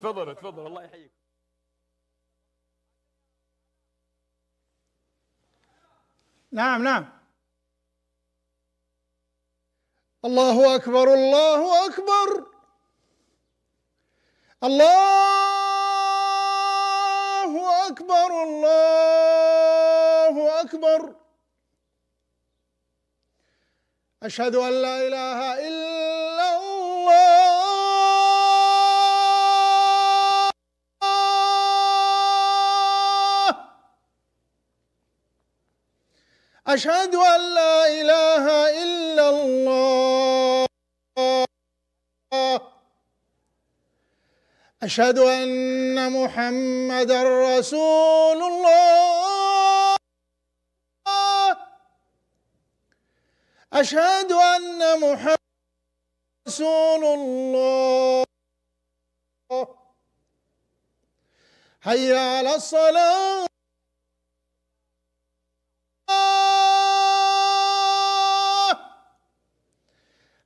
تفضل تفضل الله يحييك نعم نعم الله أكبر الله أكبر الله أكبر الله أكبر أشهد أن لا إله إلا أشهد أن لا إله إلا الله أشهد أن محمد رسول الله أشهد أن محمد رسول الله هيا على الصلاة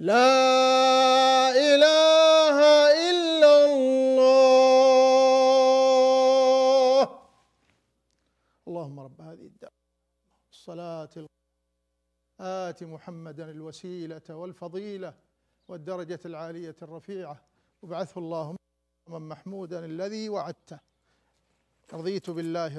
لا إله إلا الله اللهم رب هذه الدعوة الصلاة آت محمدا الوسيلة والفضيلة والدرجة العالية الرفيعة وابعثه اللهم محمودا الذي وعدته رضيت بالله رب